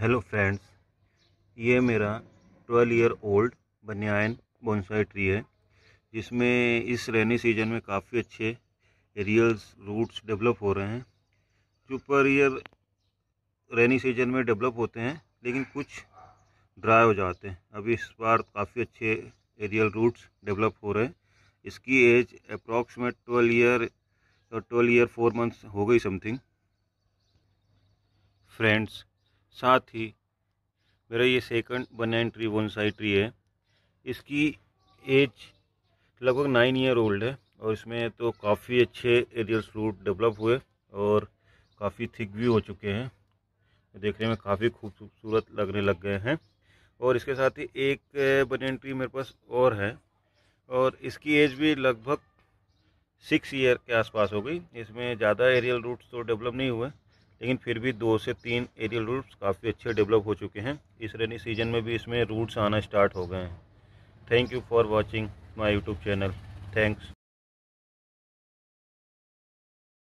hello friends ये मेरा twelve year old banyan bonsai tree है जिसमें इस रेनी सीजन में काफ़ी अच्छे एरियल्स रूट्स डेवलप हो रहे हैं जो पर ईयर रेनी सीजन में डेवलप होते हैं लेकिन कुछ ड्राई हो जाते हैं अभी इस बार काफ़ी अच्छे एरियल रूट्स डेवलप हो रहे हैं इसकी एज अप्रॉक्सीमेट ट्वेल्व ईयर और ट्वेल्व ईयर फोर मंथ्स हो गई समथिंग फ्रेंड्स साथ ही मेरा ये second one tree one side tree है इसकी एज लगभग नाइन ईयर ओल्ड है और इसमें तो काफ़ी अच्छे एरियल फ्रूट डेवलप हुए और काफ़ी थिक भी हो चुके हैं देखने में काफ़ी खूबसूरत लगने लग गए हैं और इसके साथ ही एक बनियन ट्री मेरे पास और है और इसकी एज भी लगभग सिक्स ईयर के आसपास हो गई इसमें ज़्यादा एरियल रूट्स तो डेवलप नहीं हुए लेकिन फिर भी दो से तीन एरियल रूट्स काफ़ी अच्छे डेवलप हो चुके हैं इस रेनी सीजन में भी इसमें रूट्स आना स्टार्ट हो गए हैं thank you for watching my YouTube channel thanks